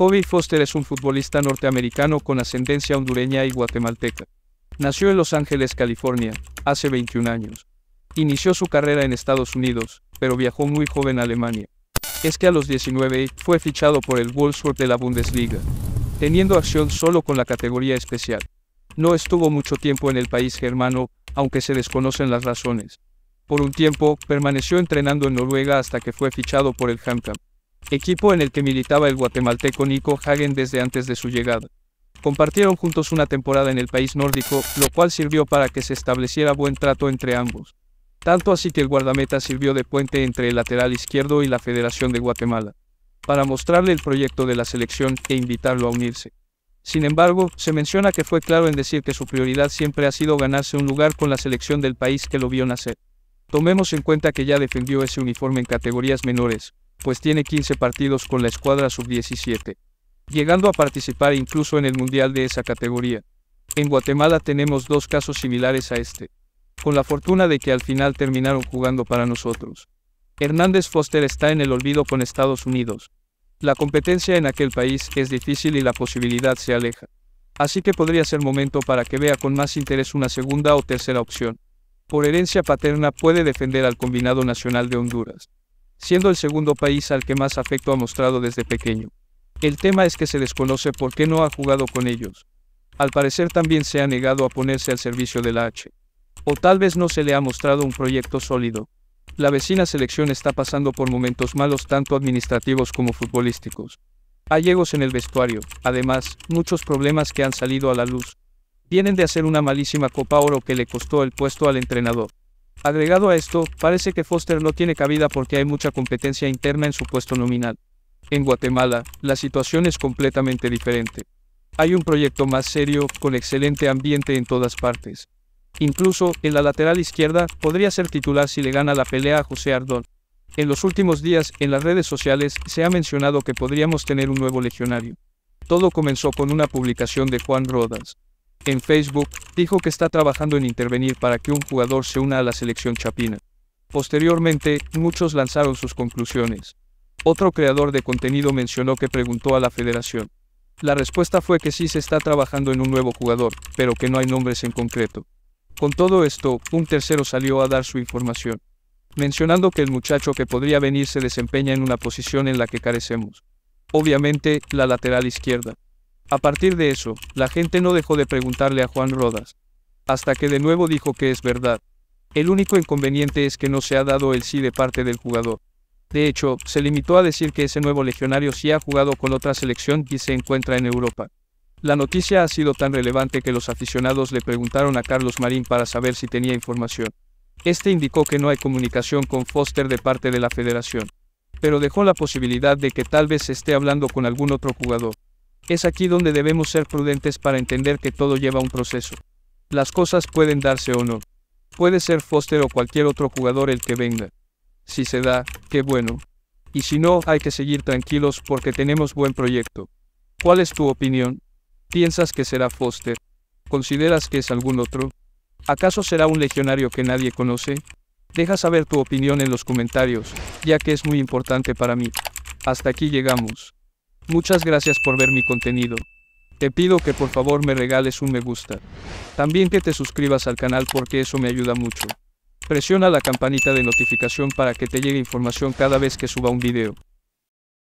Kobe Foster es un futbolista norteamericano con ascendencia hondureña y guatemalteca. Nació en Los Ángeles, California, hace 21 años. Inició su carrera en Estados Unidos, pero viajó muy joven a Alemania. Es que a los 19 fue fichado por el Wolfsburg de la Bundesliga, teniendo acción solo con la categoría especial. No estuvo mucho tiempo en el país germano, aunque se desconocen las razones. Por un tiempo, permaneció entrenando en Noruega hasta que fue fichado por el Hamkamp equipo en el que militaba el guatemalteco Nico Hagen desde antes de su llegada. Compartieron juntos una temporada en el país nórdico, lo cual sirvió para que se estableciera buen trato entre ambos. Tanto así que el guardameta sirvió de puente entre el lateral izquierdo y la Federación de Guatemala, para mostrarle el proyecto de la selección e invitarlo a unirse. Sin embargo, se menciona que fue claro en decir que su prioridad siempre ha sido ganarse un lugar con la selección del país que lo vio nacer. Tomemos en cuenta que ya defendió ese uniforme en categorías menores, pues tiene 15 partidos con la escuadra sub-17, llegando a participar incluso en el Mundial de esa categoría. En Guatemala tenemos dos casos similares a este, con la fortuna de que al final terminaron jugando para nosotros. Hernández Foster está en el olvido con Estados Unidos. La competencia en aquel país es difícil y la posibilidad se aleja. Así que podría ser momento para que vea con más interés una segunda o tercera opción. Por herencia paterna puede defender al combinado nacional de Honduras siendo el segundo país al que más afecto ha mostrado desde pequeño. El tema es que se desconoce por qué no ha jugado con ellos. Al parecer también se ha negado a ponerse al servicio de la H. O tal vez no se le ha mostrado un proyecto sólido. La vecina selección está pasando por momentos malos tanto administrativos como futbolísticos. Hay egos en el vestuario, además, muchos problemas que han salido a la luz. Vienen de hacer una malísima Copa Oro que le costó el puesto al entrenador. Agregado a esto, parece que Foster no tiene cabida porque hay mucha competencia interna en su puesto nominal. En Guatemala, la situación es completamente diferente. Hay un proyecto más serio, con excelente ambiente en todas partes. Incluso, en la lateral izquierda, podría ser titular si le gana la pelea a José Ardón. En los últimos días, en las redes sociales, se ha mencionado que podríamos tener un nuevo legionario. Todo comenzó con una publicación de Juan Rodas. En Facebook, dijo que está trabajando en intervenir para que un jugador se una a la selección chapina. Posteriormente, muchos lanzaron sus conclusiones. Otro creador de contenido mencionó que preguntó a la federación. La respuesta fue que sí se está trabajando en un nuevo jugador, pero que no hay nombres en concreto. Con todo esto, un tercero salió a dar su información, mencionando que el muchacho que podría venir se desempeña en una posición en la que carecemos. Obviamente, la lateral izquierda. A partir de eso, la gente no dejó de preguntarle a Juan Rodas. Hasta que de nuevo dijo que es verdad. El único inconveniente es que no se ha dado el sí de parte del jugador. De hecho, se limitó a decir que ese nuevo legionario sí ha jugado con otra selección y se encuentra en Europa. La noticia ha sido tan relevante que los aficionados le preguntaron a Carlos Marín para saber si tenía información. Este indicó que no hay comunicación con Foster de parte de la federación. Pero dejó la posibilidad de que tal vez esté hablando con algún otro jugador. Es aquí donde debemos ser prudentes para entender que todo lleva un proceso. Las cosas pueden darse o no. Puede ser Foster o cualquier otro jugador el que venga. Si se da, qué bueno. Y si no, hay que seguir tranquilos porque tenemos buen proyecto. ¿Cuál es tu opinión? ¿Piensas que será Foster? ¿Consideras que es algún otro? ¿Acaso será un legionario que nadie conoce? Deja saber tu opinión en los comentarios, ya que es muy importante para mí. Hasta aquí llegamos. Muchas gracias por ver mi contenido. Te pido que por favor me regales un me gusta. También que te suscribas al canal porque eso me ayuda mucho. Presiona la campanita de notificación para que te llegue información cada vez que suba un video.